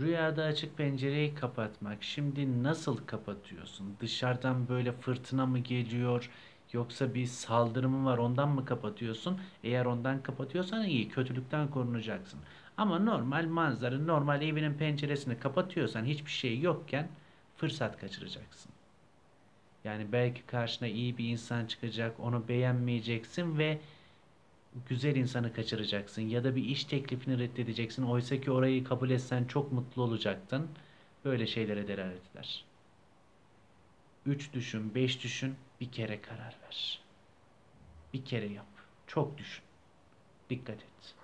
Rüyada açık pencereyi kapatmak. Şimdi nasıl kapatıyorsun? Dışarıdan böyle fırtına mı geliyor? Yoksa bir saldırı mı var ondan mı kapatıyorsun? Eğer ondan kapatıyorsan iyi kötülükten korunacaksın. Ama normal manzara normal evinin penceresini kapatıyorsan hiçbir şey yokken fırsat kaçıracaksın. Yani belki karşına iyi bir insan çıkacak onu beğenmeyeceksin ve güzel insanı kaçıracaksın ya da bir iş teklifini reddedeceksin. Oysa ki orayı kabul etsen çok mutlu olacaktın. Böyle şeylere delalet eder. Üç düşün, beş düşün, bir kere karar ver. Bir kere yap. Çok düşün. Dikkat et.